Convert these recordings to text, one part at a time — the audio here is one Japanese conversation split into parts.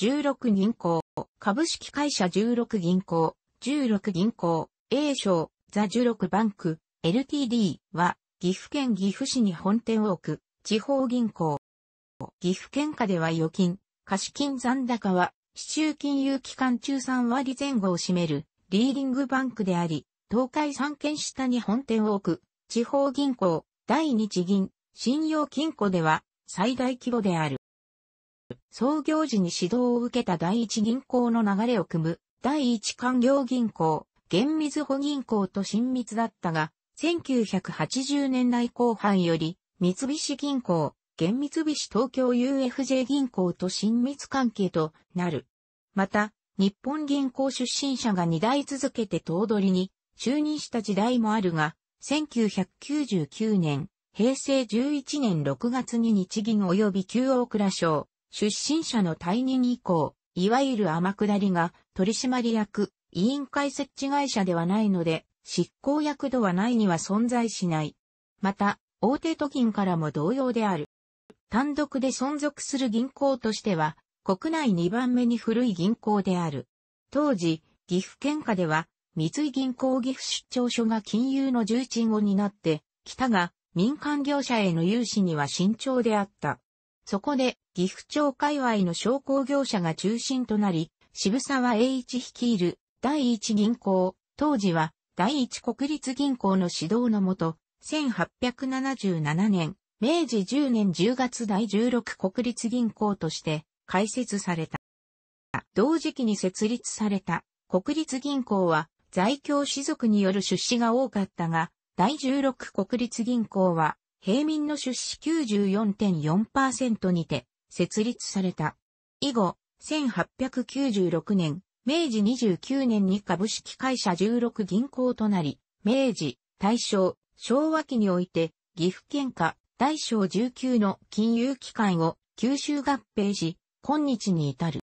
16銀行、株式会社16銀行、16銀行、A 賞、ザ16バンク、LTD は、岐阜県岐阜市に本店を置く、地方銀行。岐阜県下では預金、貸金残高は、市中金融機関中3割前後を占める、リーディングバンクであり、東海3県下に本店を置く、地方銀行、第二次銀、信用金庫では、最大規模である。創業時に指導を受けた第一銀行の流れを組む、第一官業銀行、厳密保銀行と親密だったが、1980年代後半より、三菱銀行、厳密菱東京 UFJ 銀行と親密関係となる。また、日本銀行出身者が2代続けて頭取に就任した時代もあるが、1999年、平成11年6月に日銀及び旧大倉省、出身者の退任以降、いわゆる天下りが取締役、委員会設置会社ではないので、執行役度はないには存在しない。また、大手都銀からも同様である。単独で存続する銀行としては、国内2番目に古い銀行である。当時、岐阜県下では、三井銀行岐阜出張所が金融の重鎮を担って、北が民間業者への融資には慎重であった。そこで、岐阜町界隈の商工業者が中心となり、渋沢栄一率いる第一銀行、当時は第一国立銀行の指導のもと、1877年、明治10年10月第16国立銀行として開設された。同時期に設立された国立銀行は在京士族による出資が多かったが、第16国立銀行は平民の出資94.4%にて設立された。以後、1896年、明治29年に株式会社16銀行となり、明治、大正、昭和期において、岐阜県下、大小19の金融機関を吸収合併し、今日に至る。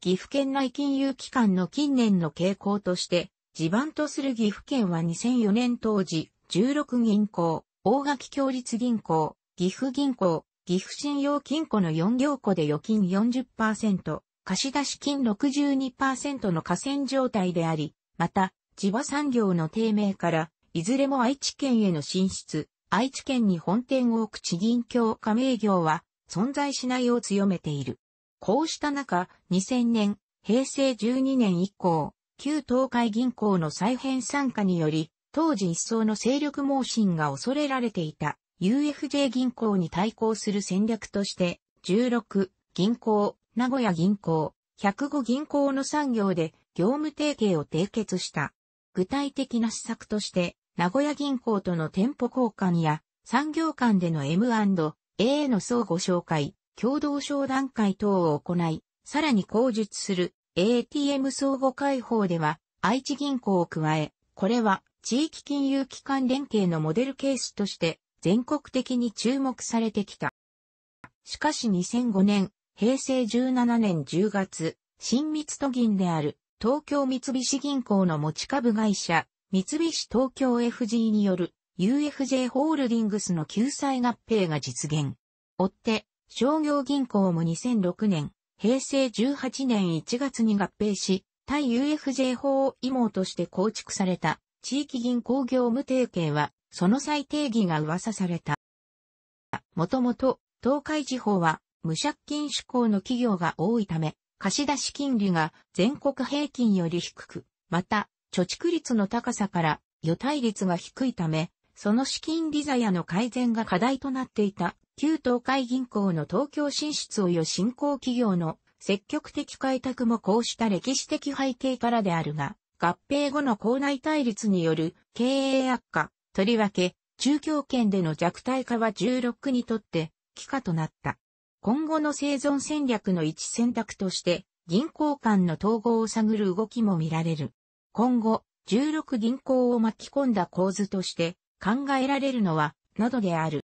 岐阜県内金融機関の近年の傾向として、地盤とする岐阜県は2004年当時、16銀行、大垣共立銀行、岐阜銀行、岐阜信用金庫の4行庫で預金40%、貸出金62%の河川状態であり、また、地場産業の低迷から、いずれも愛知県への進出、愛知県に本店を置く地銀協加盟業は、存在しないを強めている。こうした中、2000年、平成12年以降、旧東海銀行の再編参加により、当時一層の勢力盲信が恐れられていた UFJ 銀行に対抗する戦略として、16銀行、名古屋銀行、105銀行の産業で業務提携を締結した。具体的な施策として、名古屋銀行との店舗交換や産業間での M&A の相互紹介、共同商談会等を行い、さらに口述する ATM 相互開放では愛知銀行を加え、これは地域金融機関連携のモデルケースとして全国的に注目されてきた。しかし2005年、平成17年10月、新三都銀である東京三菱銀行の持ち株会社、三菱東京 FG による UFJ ホールディングスの救済合併が実現。追って、商業銀行も2006年、平成18年1月に合併し、対 UFJ 法を妹として構築された地域銀行業務提携はその再定義が噂された。もともと、東海地方は、無借金志向の企業が多いため、貸出金利が全国平均より低く、また、貯蓄率の高さから、予対率が低いため、その資金利座屋の改善が課題となっていた、旧東海銀行の東京進出及新興企業の積極的開拓もこうした歴史的背景からであるが、合併後の校内対立による経営悪化、とりわけ、中京圏での弱体化は16にとって、帰化となった。今後の生存戦略の一選択として、銀行間の統合を探る動きも見られる。今後、16銀行を巻き込んだ構図として考えられるのは、などである。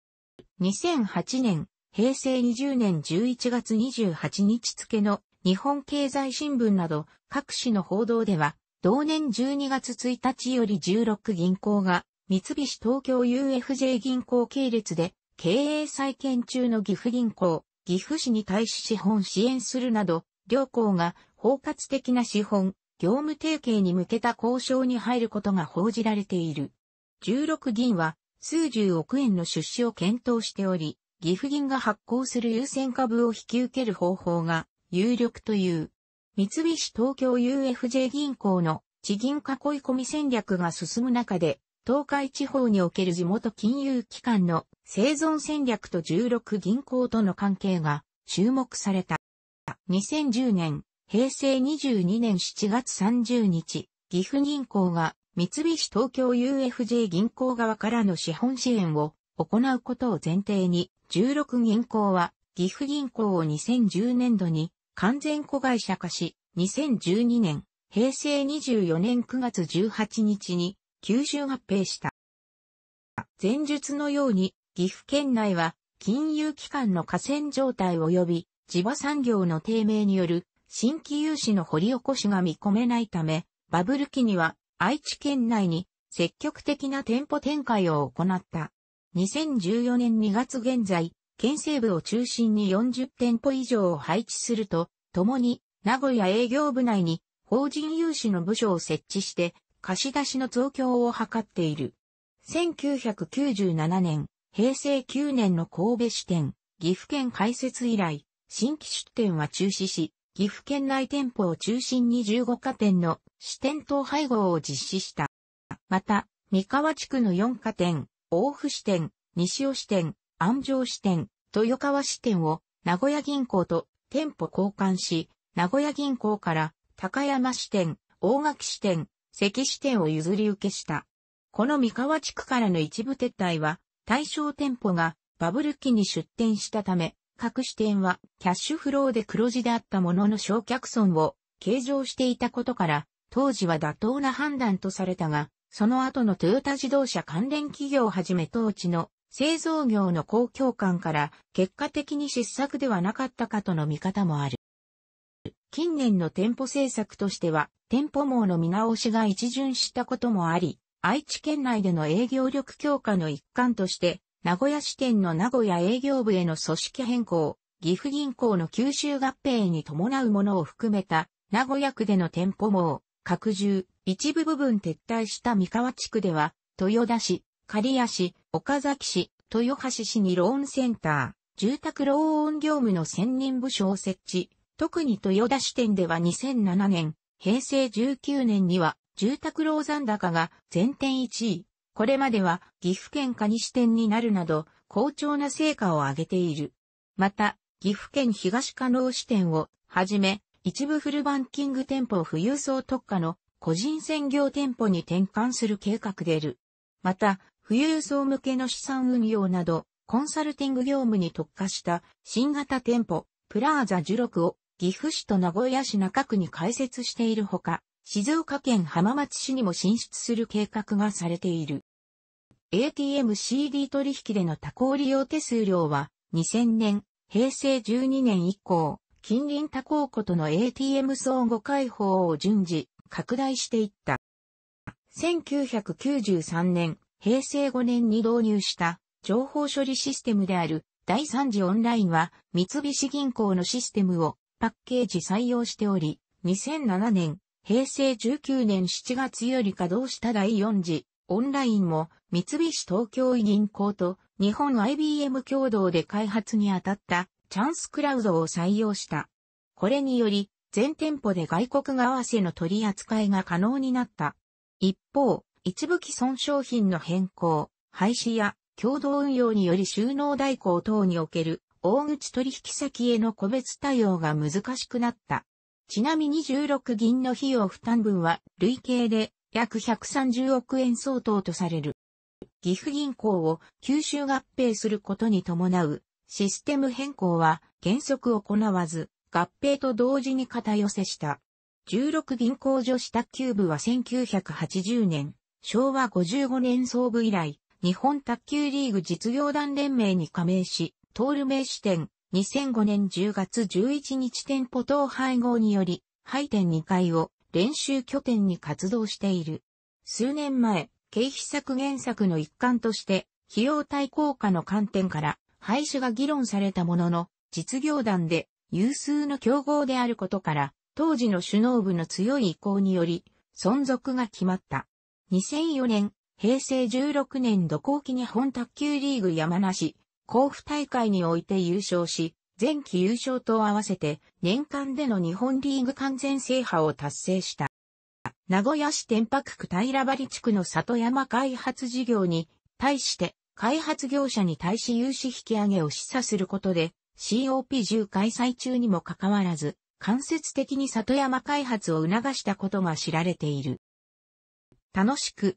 2008年、平成20年11月28日付の日本経済新聞など各紙の報道では、同年12月1日より16銀行が三菱東京 UFJ 銀行系列で経営再建中の岐阜銀行、岐阜市に対し資本支援するなど、両行が包括的な資本、業務提携に向けた交渉に入ることが報じられている。16銀は数十億円の出資を検討しており、岐阜銀が発行する優先株を引き受ける方法が有力という。三菱東京 UFJ 銀行の地銀囲い込み戦略が進む中で、東海地方における地元金融機関の生存戦略と16銀行との関係が注目された。2010年、平成22年7月30日、岐阜銀行が三菱東京 UFJ 銀行側からの資本支援を行うことを前提に、16銀行は岐阜銀行を2010年度に完全子会社化し、2012年、平成24年9月18日に吸収合併した。前述のように、岐阜県内は金融機関の河川状態及び地場産業の低迷による新規融資の掘り起こしが見込めないため、バブル期には愛知県内に積極的な店舗展開を行った。2014年2月現在、県西部を中心に40店舗以上を配置すると、ともに名古屋営業部内に法人融資の部署を設置して貸し出しの増強を図っている。1997年、平成9年の神戸支店、岐阜県開設以来、新規出店は中止し、岐阜県内店舗を中心に15家店の支店統廃合を実施した。また、三河地区の4家店、大府支店、西尾支店、安城支店、豊川支店を名古屋銀行と店舗交換し、名古屋銀行から高山支店、大垣支店、関支店を譲り受けした。この三河地区からの一部撤退は、対象店舗がバブル期に出店したため、各支店はキャッシュフローで黒字であったものの焼却損を計上していたことから、当時は妥当な判断とされたが、その後のトヨタ自動車関連企業をはじめ当地の製造業の公共感から結果的に失策ではなかったかとの見方もある。近年の店舗政策としては、店舗網の見直しが一巡したこともあり、愛知県内での営業力強化の一環として、名古屋支店の名古屋営業部への組織変更、岐阜銀行の吸収合併に伴うものを含めた、名古屋区での店舗網、拡充、一部部分撤退した三河地区では、豊田市、刈谷市、岡崎市、豊橋市にローンセンター、住宅ローン業務の専任部署を設置、特に豊田支店では2007年、平成19年には住宅ロー高が全店1位。これまでは岐阜県下西店になるなど、好調な成果を上げている。また、岐阜県東加納支店をはじめ、一部フルバンキング店舗を富裕層特化の個人専業店舗に転換する計画である。また、富裕層向けの資産運用など、コンサルティング業務に特化した新型店舗、プラーザ16を岐阜市と名古屋市中区に開設しているほか、静岡県浜松市にも進出する計画がされている。ATMCD 取引での多項利用手数料は、2000年、平成12年以降、近隣多項庫との ATM 相互開放を順次、拡大していった。1993年、平成5年に導入した情報処理システムである第3次オンラインは三菱銀行のシステムをパッケージ採用しており、2007年、平成19年7月より稼働した第4次、オンラインも、三菱東京銀行と日本 IBM 共同で開発に当たったチャンスクラウドを採用した。これにより、全店舗で外国わせの取り扱いが可能になった。一方、一部既存商品の変更、廃止や共同運用により収納代行等における大口取引先への個別対応が難しくなった。ちなみに16銀の費用負担分は累計で約130億円相当とされる。岐阜銀行を吸収合併することに伴うシステム変更は原則行わず合併と同時に肩寄せした。16銀行女子卓球部は1980年、昭和55年創部以来、日本卓球リーグ実業団連盟に加盟し、トール名支店、2005年10月11日店舗等配合により、廃店2階を練習拠点に活動している。数年前、経費削減策の一環として、費用対効果の観点から廃止が議論されたものの、実業団で有数の競合であることから、当時の首脳部の強い意向により、存続が決まった。2004年、平成16年度後期日本卓球リーグ山梨、甲府大会において優勝し、前期優勝と合わせて年間での日本リーグ完全制覇を達成した。名古屋市天白区平張地区の里山開発事業に対して開発業者に対し融資引き上げを示唆することで COP10 開催中にもかかわらず間接的に里山開発を促したことが知られている。楽しく